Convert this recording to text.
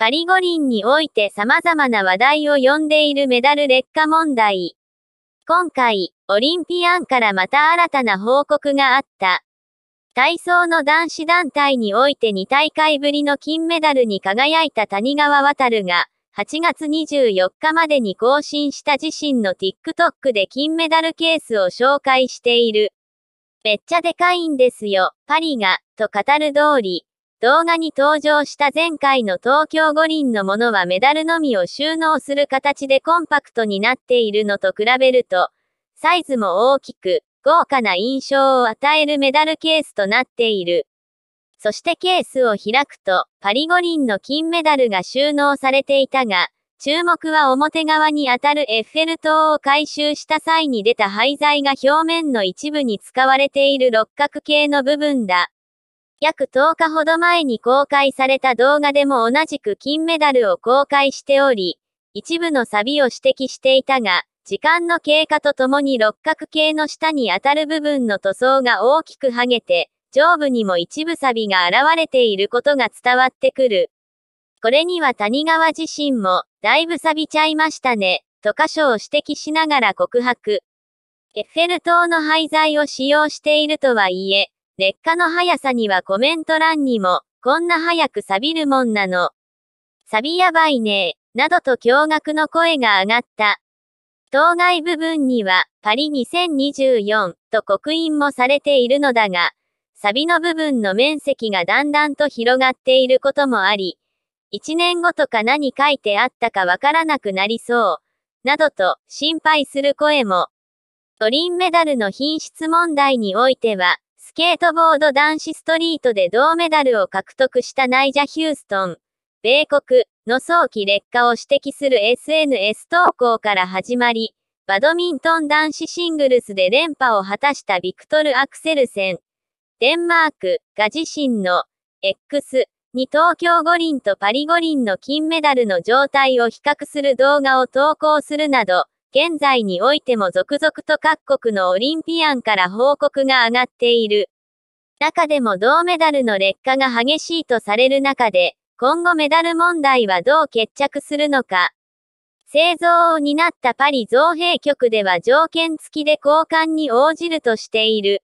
パリ五輪において様々な話題を呼んでいるメダル劣化問題。今回、オリンピアンからまた新たな報告があった。体操の男子団体において2大会ぶりの金メダルに輝いた谷川渡が、8月24日までに更新した自身の TikTok で金メダルケースを紹介している。めっちゃでかいんですよ、パリが、と語る通り、動画に登場した前回の東京五輪のものはメダルのみを収納する形でコンパクトになっているのと比べると、サイズも大きく、豪華な印象を与えるメダルケースとなっている。そしてケースを開くと、パリ五輪の金メダルが収納されていたが、注目は表側に当たるエッフェル塔を回収した際に出た廃材が表面の一部に使われている六角形の部分だ。約10日ほど前に公開された動画でも同じく金メダルを公開しており、一部のサビを指摘していたが、時間の経過とともに六角形の下に当たる部分の塗装が大きく剥げて、上部にも一部サビが現れていることが伝わってくる。これには谷川自身も、だいぶ錆びちゃいましたね、と箇所を指摘しながら告白。エッフェル塔の廃材を使用しているとはいえ、劣化の速さにはコメント欄にも、こんな早く錆びるもんなの。錆びやばいねなどと驚愕の声が上がった。当該部分には、パリ2024と刻印もされているのだが、サビの部分の面積がだんだんと広がっていることもあり、1年後とか何書いてあったかわからなくなりそう、などと心配する声も。五輪メダルの品質問題においては、スケートボード男子ストリートで銅メダルを獲得したナイジャ・ヒューストン、米国の早期劣化を指摘する SNS 投稿から始まり、バドミントン男子シングルスで連覇を果たしたビクトル・アクセルセン、デンマークが自身の X に東京五輪とパリ五輪の金メダルの状態を比較する動画を投稿するなど、現在においても続々と各国のオリンピアンから報告が上がっている。中でも銅メダルの劣化が激しいとされる中で、今後メダル問題はどう決着するのか。製造を担ったパリ造幣局では条件付きで交換に応じるとしている。